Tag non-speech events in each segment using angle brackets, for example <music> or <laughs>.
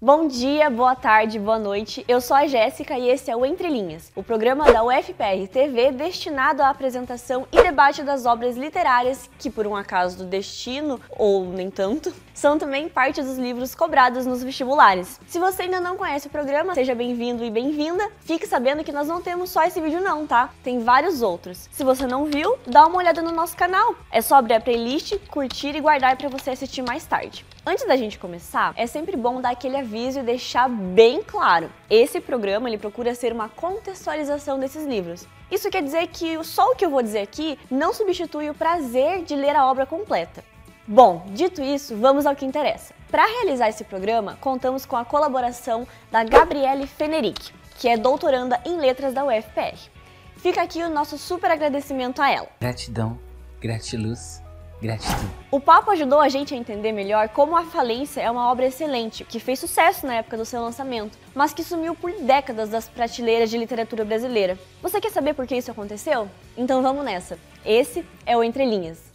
Bom dia, boa tarde, boa noite. Eu sou a Jéssica e esse é o Entre Linhas, o programa da UFPR TV destinado à apresentação e debate das obras literárias que, por um acaso do destino, ou nem tanto, são também parte dos livros cobrados nos vestibulares. Se você ainda não conhece o programa, seja bem-vindo e bem-vinda. Fique sabendo que nós não temos só esse vídeo não, tá? Tem vários outros. Se você não viu, dá uma olhada no nosso canal. É só abrir a playlist, curtir e guardar para você assistir mais tarde. Antes da gente começar, é sempre bom dar aquele aviso e deixar bem claro. Esse programa ele procura ser uma contextualização desses livros. Isso quer dizer que só o que eu vou dizer aqui não substitui o prazer de ler a obra completa. Bom, dito isso, vamos ao que interessa. Para realizar esse programa, contamos com a colaboração da Gabriele Fenerick, que é doutoranda em letras da UFPR. Fica aqui o nosso super agradecimento a ela. Gratidão, gratiluz Gratidão. O papo ajudou a gente a entender melhor como A Falência é uma obra excelente, que fez sucesso na época do seu lançamento, mas que sumiu por décadas das prateleiras de literatura brasileira. Você quer saber por que isso aconteceu? Então vamos nessa. Esse é o Entre Linhas.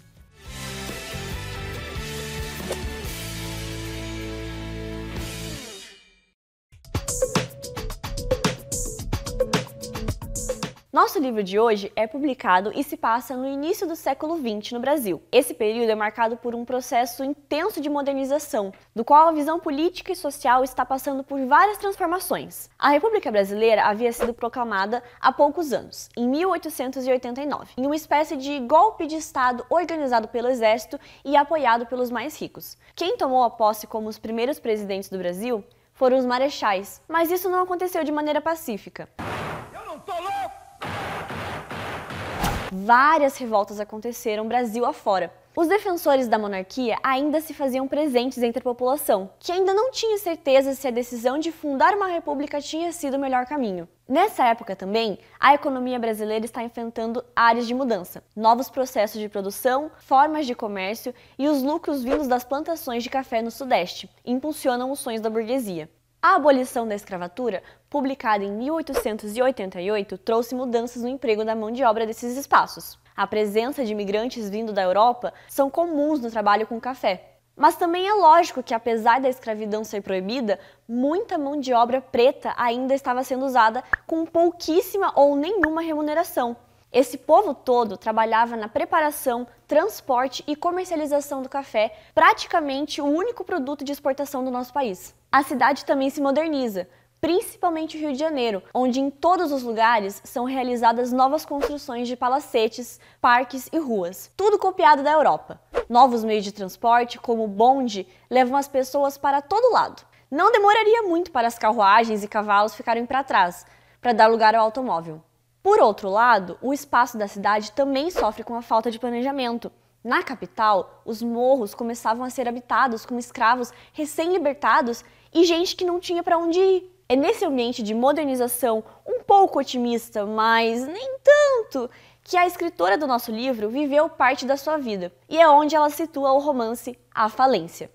Nosso livro de hoje é publicado e se passa no início do século XX no Brasil. Esse período é marcado por um processo intenso de modernização, do qual a visão política e social está passando por várias transformações. A República Brasileira havia sido proclamada há poucos anos, em 1889, em uma espécie de golpe de Estado organizado pelo Exército e apoiado pelos mais ricos. Quem tomou a posse como os primeiros presidentes do Brasil foram os marechais, mas isso não aconteceu de maneira pacífica. várias revoltas aconteceram Brasil afora. Os defensores da monarquia ainda se faziam presentes entre a população, que ainda não tinha certeza se a decisão de fundar uma república tinha sido o melhor caminho. Nessa época também, a economia brasileira está enfrentando áreas de mudança, novos processos de produção, formas de comércio e os lucros vindos das plantações de café no Sudeste impulsionam os sonhos da burguesia. A abolição da escravatura, publicada em 1888, trouxe mudanças no emprego da mão de obra desses espaços. A presença de imigrantes vindo da Europa são comuns no trabalho com café. Mas também é lógico que, apesar da escravidão ser proibida, muita mão de obra preta ainda estava sendo usada com pouquíssima ou nenhuma remuneração. Esse povo todo trabalhava na preparação, transporte e comercialização do café, praticamente o único produto de exportação do nosso país. A cidade também se moderniza, principalmente o Rio de Janeiro, onde em todos os lugares são realizadas novas construções de palacetes, parques e ruas, tudo copiado da Europa. Novos meios de transporte, como o bonde, levam as pessoas para todo lado. Não demoraria muito para as carruagens e cavalos ficarem para trás, para dar lugar ao automóvel. Por outro lado, o espaço da cidade também sofre com a falta de planejamento. Na capital, os morros começavam a ser habitados com escravos recém-libertados e gente que não tinha para onde ir. É nesse ambiente de modernização um pouco otimista, mas nem tanto, que a escritora do nosso livro viveu parte da sua vida, e é onde ela situa o romance A Falência.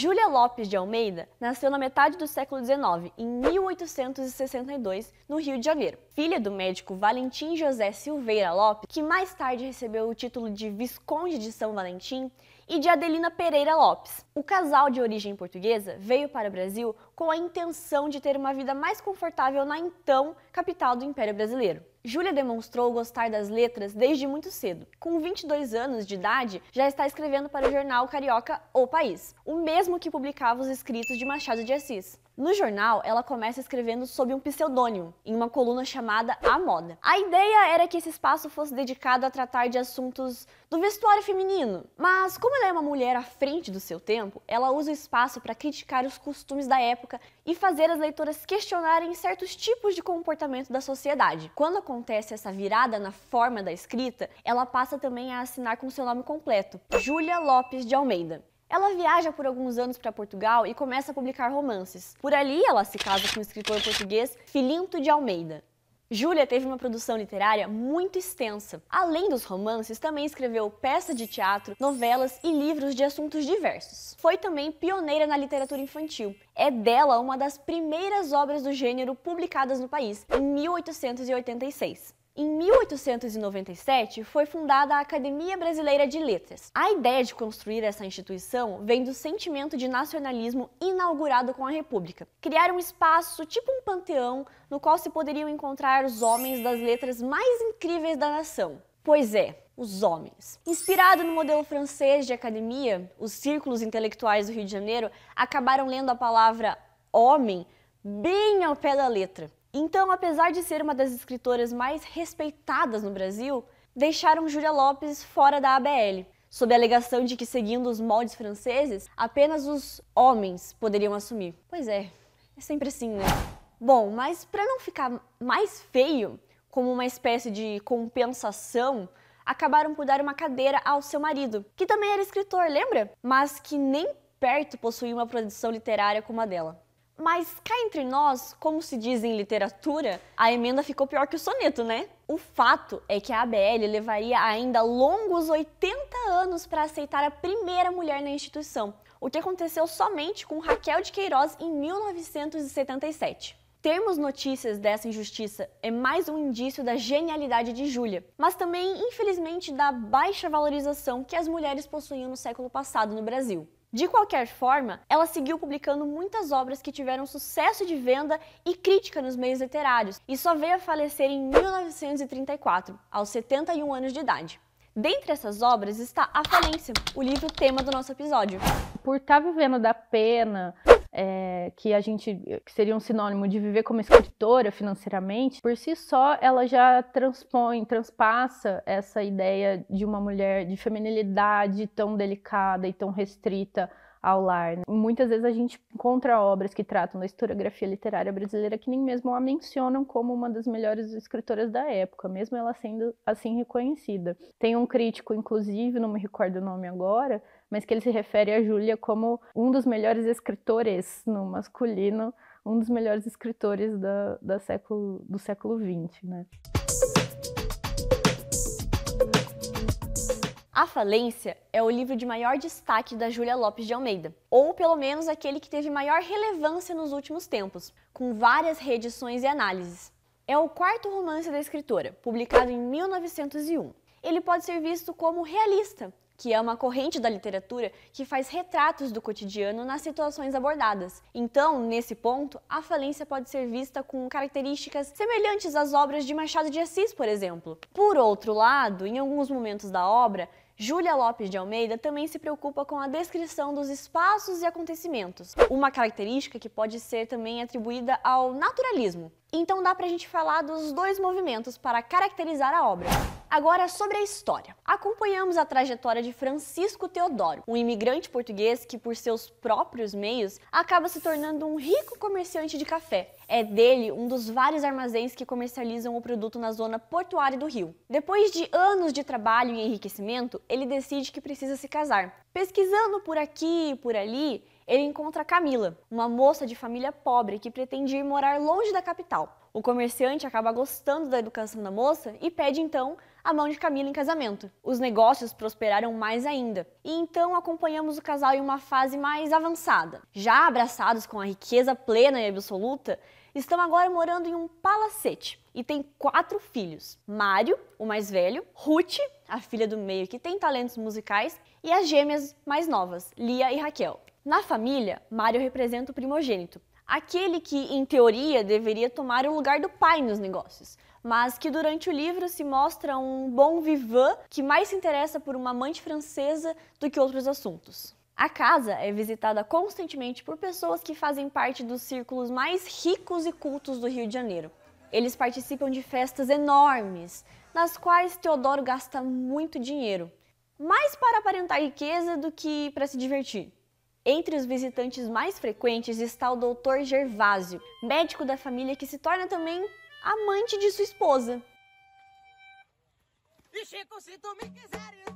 Júlia Lopes de Almeida nasceu na metade do século XIX, em 1862, no Rio de Janeiro. Filha do médico Valentim José Silveira Lopes, que mais tarde recebeu o título de Visconde de São Valentim, e de Adelina Pereira Lopes. O casal de origem portuguesa veio para o Brasil com a intenção de ter uma vida mais confortável na então capital do Império Brasileiro. Júlia demonstrou gostar das letras desde muito cedo. Com 22 anos de idade, já está escrevendo para o jornal carioca O País, o mesmo que publicava os escritos de Machado de Assis. No jornal, ela começa escrevendo sob um pseudônimo, em uma coluna chamada A Moda. A ideia era que esse espaço fosse dedicado a tratar de assuntos do vestuário feminino, mas como ela é uma mulher à frente do seu tempo, ela usa o espaço para criticar os costumes da época e fazer as leitoras questionarem certos tipos de comportamento da sociedade. Quando acontece essa virada na forma da escrita, ela passa também a assinar com seu nome completo, Júlia Lopes de Almeida. Ela viaja por alguns anos para Portugal e começa a publicar romances. Por ali, ela se casa com o escritor português Filinto de Almeida. Júlia teve uma produção literária muito extensa. Além dos romances, também escreveu peças de teatro, novelas e livros de assuntos diversos. Foi também pioneira na literatura infantil. É dela uma das primeiras obras do gênero publicadas no país, em 1886. Em 1897 foi fundada a Academia Brasileira de Letras. A ideia de construir essa instituição vem do sentimento de nacionalismo inaugurado com a República. Criar um espaço, tipo um panteão, no qual se poderiam encontrar os homens das letras mais incríveis da nação. Pois é, os homens. Inspirado no modelo francês de academia, os círculos intelectuais do Rio de Janeiro acabaram lendo a palavra homem bem ao pé da letra. Então, apesar de ser uma das escritoras mais respeitadas no Brasil, deixaram Julia Lopes fora da ABL, sob a alegação de que, seguindo os moldes franceses, apenas os homens poderiam assumir. Pois é, é sempre assim, né? Bom, mas para não ficar mais feio, como uma espécie de compensação, acabaram por dar uma cadeira ao seu marido, que também era escritor, lembra? Mas que nem perto possuía uma produção literária como a dela. Mas cá entre nós, como se diz em literatura, a emenda ficou pior que o soneto, né? O fato é que a ABL levaria ainda longos 80 anos para aceitar a primeira mulher na instituição, o que aconteceu somente com Raquel de Queiroz em 1977. Termos notícias dessa injustiça é mais um indício da genialidade de Júlia, mas também, infelizmente, da baixa valorização que as mulheres possuíam no século passado no Brasil. De qualquer forma, ela seguiu publicando muitas obras que tiveram sucesso de venda e crítica nos meios literários e só veio a falecer em 1934, aos 71 anos de idade. Dentre essas obras está A Falência, o livro tema do nosso episódio. Por estar tá vivendo da pena, é, que a gente que seria um sinônimo de viver como escritora financeiramente, por si só ela já transpõe, transpassa essa ideia de uma mulher de feminilidade tão delicada e tão restrita ao lar. Né? Muitas vezes a gente encontra obras que tratam da historiografia literária brasileira que nem mesmo a mencionam como uma das melhores escritoras da época, mesmo ela sendo assim reconhecida. Tem um crítico, inclusive, não me recordo o nome agora, mas que ele se refere a Júlia como um dos melhores escritores no masculino, um dos melhores escritores da, da século, do século XX, né? A Falência é o livro de maior destaque da Júlia Lopes de Almeida, ou pelo menos aquele que teve maior relevância nos últimos tempos, com várias reedições e análises. É o quarto romance da escritora, publicado em 1901. Ele pode ser visto como realista, que é uma corrente da literatura que faz retratos do cotidiano nas situações abordadas. Então, nesse ponto, a falência pode ser vista com características semelhantes às obras de Machado de Assis, por exemplo. Por outro lado, em alguns momentos da obra, Júlia Lopes de Almeida também se preocupa com a descrição dos espaços e acontecimentos, uma característica que pode ser também atribuída ao naturalismo. Então dá pra gente falar dos dois movimentos para caracterizar a obra. Agora sobre a história. Acompanhamos a trajetória de Francisco Teodoro, um imigrante português que, por seus próprios meios, acaba se tornando um rico comerciante de café. É dele um dos vários armazéns que comercializam o produto na zona portuária do Rio. Depois de anos de trabalho e enriquecimento, ele decide que precisa se casar. Pesquisando por aqui e por ali, ele encontra Camila, uma moça de família pobre que pretende ir morar longe da capital. O comerciante acaba gostando da educação da moça e pede então a mão de Camila em casamento. Os negócios prosperaram mais ainda. E então acompanhamos o casal em uma fase mais avançada. Já abraçados com a riqueza plena e absoluta, estão agora morando em um palacete e têm quatro filhos: Mário, o mais velho, Ruth, a filha do meio que tem talentos musicais, e as gêmeas mais novas, Lia e Raquel. Na família, Mário representa o primogênito, Aquele que, em teoria, deveria tomar o lugar do pai nos negócios, mas que durante o livro se mostra um bom vivant que mais se interessa por uma amante francesa do que outros assuntos. A casa é visitada constantemente por pessoas que fazem parte dos círculos mais ricos e cultos do Rio de Janeiro. Eles participam de festas enormes, nas quais Teodoro gasta muito dinheiro, mais para aparentar riqueza do que para se divertir. Entre os visitantes mais frequentes está o Dr. Gervásio, médico da família que se torna também amante de sua esposa. E Chico, se tu me quiseres,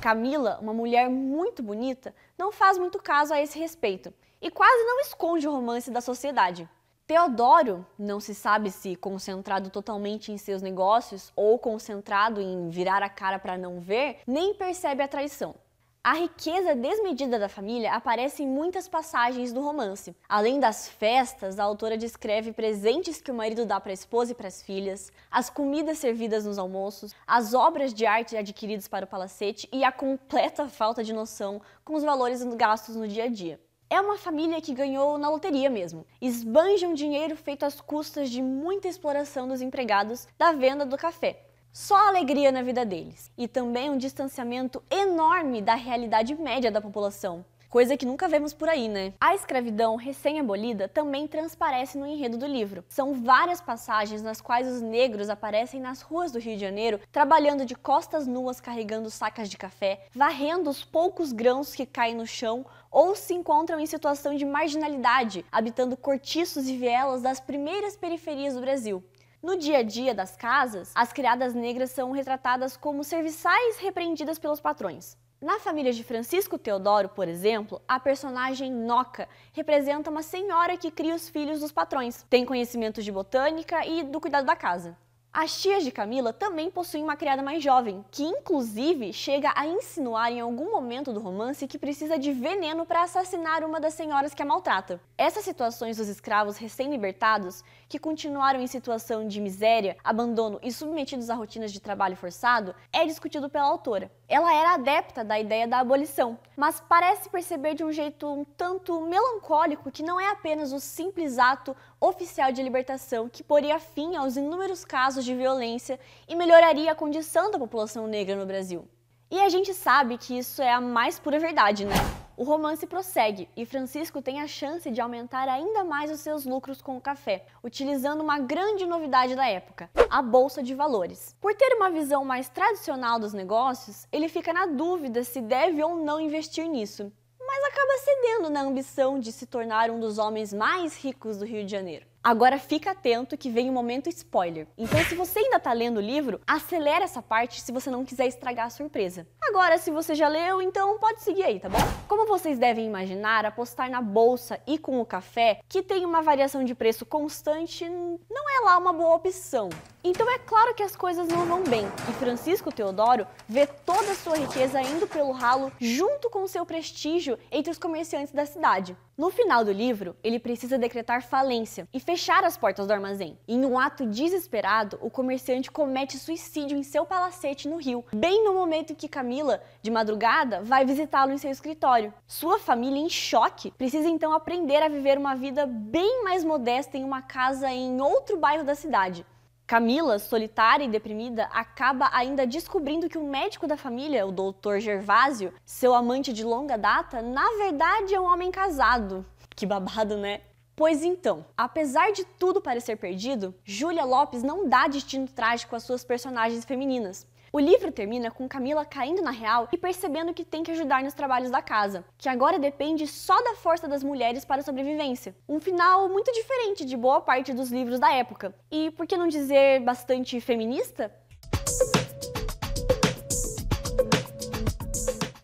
Camila, uma mulher muito bonita, não faz muito caso a esse respeito e quase não esconde o romance da sociedade. Teodoro, não se sabe se concentrado totalmente em seus negócios ou concentrado em virar a cara para não ver, nem percebe a traição. A riqueza desmedida da família aparece em muitas passagens do romance. Além das festas, a autora descreve presentes que o marido dá para a esposa e para as filhas, as comidas servidas nos almoços, as obras de arte adquiridas para o palacete e a completa falta de noção com os valores gastos no dia a dia é uma família que ganhou na loteria mesmo. Esbanjam dinheiro feito às custas de muita exploração dos empregados da venda do café. Só alegria na vida deles. E também um distanciamento enorme da realidade média da população coisa que nunca vemos por aí, né? A escravidão recém-abolida também transparece no enredo do livro. São várias passagens nas quais os negros aparecem nas ruas do Rio de Janeiro, trabalhando de costas nuas carregando sacas de café, varrendo os poucos grãos que caem no chão ou se encontram em situação de marginalidade, habitando cortiços e vielas das primeiras periferias do Brasil. No dia a dia das casas, as criadas negras são retratadas como serviçais repreendidas pelos patrões. Na família de Francisco Teodoro, por exemplo, a personagem Noca representa uma senhora que cria os filhos dos patrões, tem conhecimentos de botânica e do cuidado da casa. As tias de Camila também possuem uma criada mais jovem, que inclusive chega a insinuar em algum momento do romance que precisa de veneno para assassinar uma das senhoras que a maltrata. Essas situações dos escravos recém-libertados, que continuaram em situação de miséria, abandono e submetidos a rotinas de trabalho forçado, é discutido pela autora. Ela era adepta da ideia da abolição, mas parece perceber de um jeito um tanto melancólico que não é apenas o simples ato oficial de libertação que poria fim aos inúmeros casos de violência e melhoraria a condição da população negra no Brasil. E a gente sabe que isso é a mais pura verdade, né? O romance prossegue e Francisco tem a chance de aumentar ainda mais os seus lucros com o café, utilizando uma grande novidade da época, a bolsa de valores. Por ter uma visão mais tradicional dos negócios, ele fica na dúvida se deve ou não investir nisso, mas acaba cedendo na ambição de se tornar um dos homens mais ricos do Rio de Janeiro. Agora fica atento que vem o um momento spoiler. Então se você ainda tá lendo o livro, acelera essa parte se você não quiser estragar a surpresa. Agora se você já leu, então pode seguir aí, tá bom? Como vocês devem imaginar, apostar na bolsa e com o café, que tem uma variação de preço constante, não é lá uma boa opção. Então é claro que as coisas não vão bem e Francisco Teodoro vê toda a sua riqueza indo pelo ralo junto com seu prestígio entre os comerciantes da cidade. No final do livro, ele precisa decretar falência e fechar as portas do armazém. Em um ato desesperado, o comerciante comete suicídio em seu palacete no Rio, bem no momento em que Camila, de madrugada, vai visitá-lo em seu escritório. Sua família, em choque, precisa então aprender a viver uma vida bem mais modesta em uma casa em outro bairro da cidade. Camila, solitária e deprimida, acaba ainda descobrindo que o médico da família, o Dr. Gervásio, seu amante de longa data, na verdade é um homem casado. Que babado, né? Pois então, apesar de tudo parecer perdido, Julia Lopes não dá destino trágico às suas personagens femininas. O livro termina com Camila caindo na real e percebendo que tem que ajudar nos trabalhos da casa, que agora depende só da força das mulheres para a sobrevivência. Um final muito diferente de boa parte dos livros da época, e por que não dizer bastante feminista?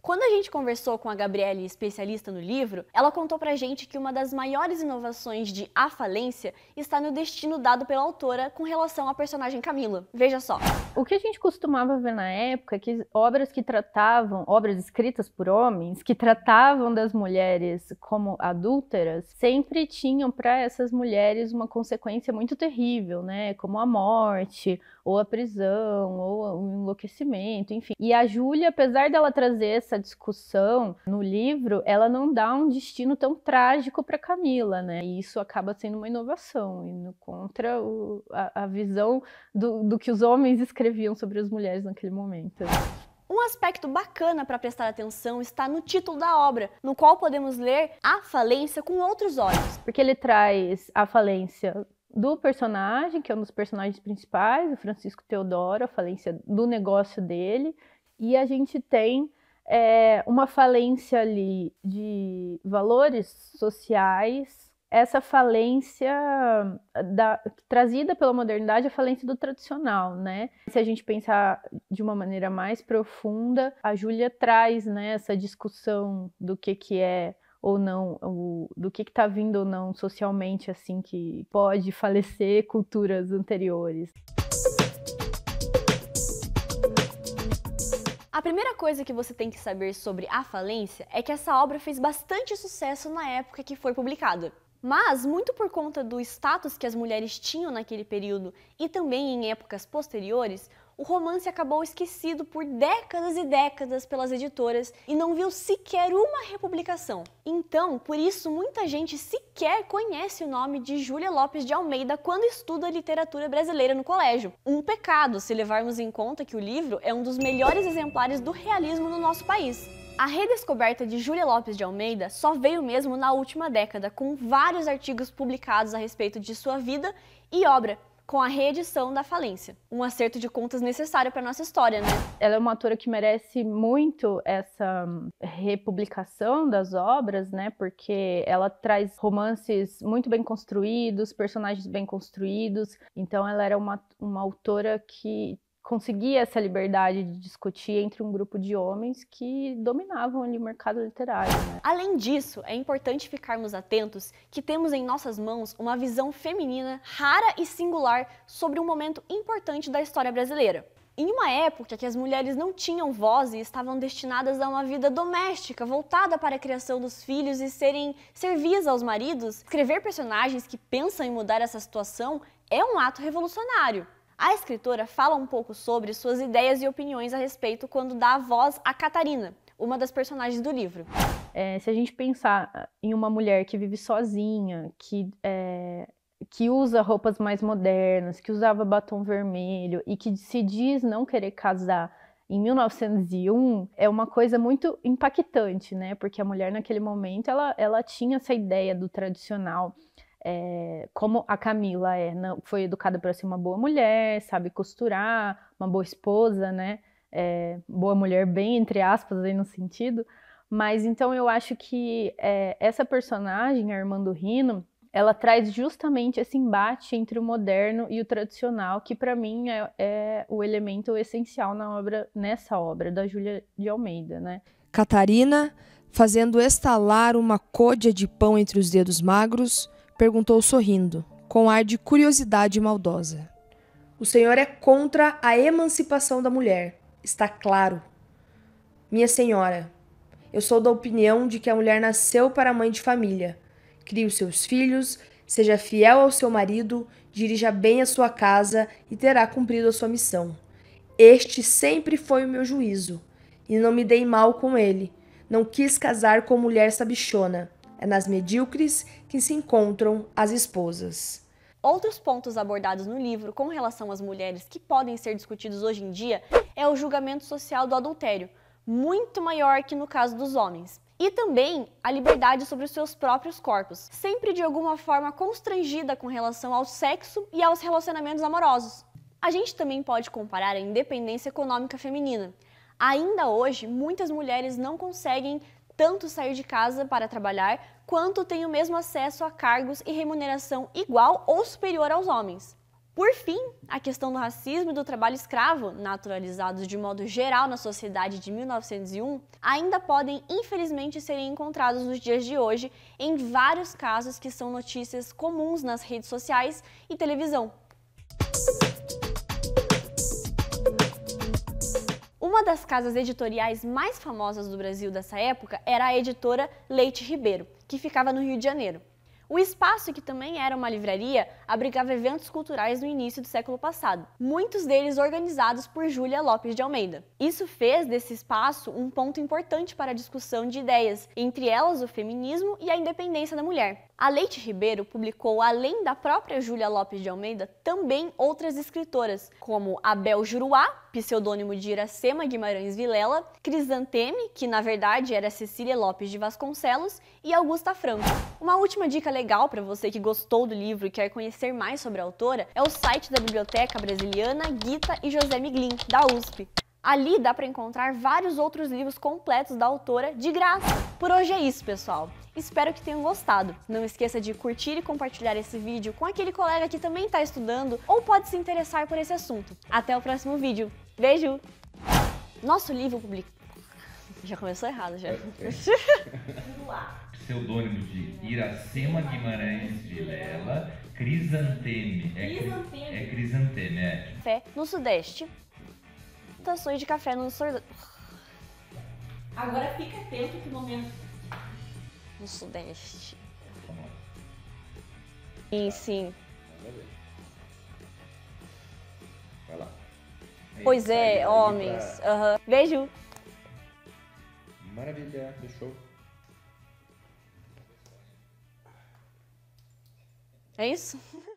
Quando a gente conversou com a Gabriele, especialista no livro, ela contou pra gente que uma das maiores inovações de A Falência está no destino dado pela autora com relação à personagem Camila. Veja só. O que a gente costumava ver na época é que obras que tratavam, obras escritas por homens, que tratavam das mulheres como adúlteras, sempre tinham para essas mulheres uma consequência muito terrível, né? Como a morte, ou a prisão, ou o enlouquecimento, enfim. E a Júlia, apesar dela trazer essa discussão no livro, ela não dá um destino tão trágico para Camila, né? E isso acaba sendo uma inovação, indo contra o, a, a, visão do, do que os homens escreviam sobre as mulheres naquele momento. Um aspecto bacana para prestar atenção está no título da obra, no qual podemos ler a falência com outros olhos. Porque ele traz a falência do personagem, que é um dos personagens principais, o Francisco Teodoro, a falência do negócio dele, e a gente tem é, uma falência ali de valores sociais, essa falência ah, da, trazida pela modernidade, a falência do tradicional, né? Se a gente pensar de uma maneira mais profunda, a Júlia traz né, essa discussão do que, que é ou não, o, do que está vindo ou não socialmente, assim, que pode falecer culturas anteriores. A primeira coisa que você tem que saber sobre a falência é que essa obra fez bastante sucesso na época que foi publicada. Mas, muito por conta do status que as mulheres tinham naquele período e também em épocas posteriores, o romance acabou esquecido por décadas e décadas pelas editoras e não viu sequer uma republicação. Então, por isso, muita gente sequer conhece o nome de Júlia Lopes de Almeida quando estuda literatura brasileira no colégio. Um pecado se levarmos em conta que o livro é um dos melhores exemplares do realismo no nosso país. A redescoberta de Júlia Lopes de Almeida só veio mesmo na última década, com vários artigos publicados a respeito de sua vida e obra, com a reedição da falência. Um acerto de contas necessário para nossa história, né? Ela é uma autora que merece muito essa hum, republicação das obras, né? Porque ela traz romances muito bem construídos, personagens bem construídos. Então ela era uma, uma autora que conseguia essa liberdade de discutir entre um grupo de homens que dominavam ali o mercado literário. Né? Além disso, é importante ficarmos atentos que temos em nossas mãos uma visão feminina rara e singular sobre um momento importante da história brasileira. Em uma época que as mulheres não tinham voz e estavam destinadas a uma vida doméstica, voltada para a criação dos filhos e serem servias aos maridos, escrever personagens que pensam em mudar essa situação é um ato revolucionário. A escritora fala um pouco sobre suas ideias e opiniões a respeito quando dá voz a Catarina, uma das personagens do livro. É, se a gente pensar em uma mulher que vive sozinha, que, é, que usa roupas mais modernas, que usava batom vermelho e que se diz não querer casar em 1901, é uma coisa muito impactante, né? Porque a mulher naquele momento ela, ela tinha essa ideia do tradicional é, como a Camila é, não, foi educada para ser uma boa mulher, sabe costurar, uma boa esposa, né? É, boa mulher, bem entre aspas, aí no sentido. Mas então eu acho que eh, essa personagem, Armando Rino, ela traz justamente esse embate entre o moderno e o tradicional, que para mim é, é, o elemento essencial na obra, nessa obra da Júlia de Almeida, né? Catarina, fazendo estalar uma côdea de pão entre os dedos magros, perguntou sorrindo, com ar de curiosidade maldosa. O senhor é contra a emancipação da mulher. Está claro. Minha senhora, eu sou da opinião de que a mulher nasceu para mãe de família. Crie os seus filhos, seja fiel ao seu marido, dirija bem a sua casa e terá cumprido a sua missão. Este sempre foi o meu juízo, e não me dei mal com ele. Não quis casar com mulher sabichona. É nas medíocres que se encontram as esposas. Outros pontos abordados no livro com relação às mulheres que podem ser discutidos hoje em dia é o julgamento social do adultério, muito maior que no caso dos homens. E também a liberdade sobre os seus próprios corpos, sempre de alguma forma constrangida com relação ao sexo e aos relacionamentos amorosos. A gente também pode comparar a independência econômica feminina. Ainda hoje, muitas mulheres não conseguem tanto sair de casa para trabalhar, quanto têm o mesmo acesso a cargos e remuneração igual ou superior aos homens. Por fim, a questão do racismo e do trabalho escravo, naturalizados de modo geral na sociedade de 1901, ainda podem infelizmente serem encontrados nos dias de hoje em vários casos que são notícias comuns nas redes sociais e televisão. Uma das casas editoriais mais famosas do Brasil dessa época era a editora Leite Ribeiro, que ficava no Rio de Janeiro. O espaço, que também era uma livraria, abrigava eventos culturais no início do século passado, muitos deles organizados por Júlia Lopes de Almeida. Isso fez desse espaço um ponto importante para a discussão de ideias, entre elas o feminismo e a independência da mulher. A Leite Ribeiro publicou, além da própria Júlia Lopes de Almeida, também outras escritoras, como Abel Juruá, pseudônimo de Iracema Guimarães Vilela, Crisanteme, que na verdade era Cecília Lopes de Vasconcelos, e Augusta Franco. Uma última dica legal para você que gostou do livro e quer conhecer mais sobre a autora é o site da Biblioteca Brasiliana Guita e José Miglin, da USP. Ali dá para encontrar vários outros livros completos da autora de graça. Por hoje é isso, pessoal. Espero que tenham gostado. Não esqueça de curtir e compartilhar esse vídeo com aquele colega que também está estudando ou pode se interessar por esse assunto. Até o próximo vídeo. Beijo! Nosso livro publicado. <laughs> Já começou errado, já. <laughs> Pseudônimo de Iracema Guimarães Vilela, Crisanteme. É, crisanteme. É crisanteme, é. Fé no Sudeste plantações de café no Sudão. Agora fica atento que momento. No Sudeste. Sim, sim. Vai lá. Pois é, homens. Uhum. Beijo. Maravilha, fechou. É isso? <laughs>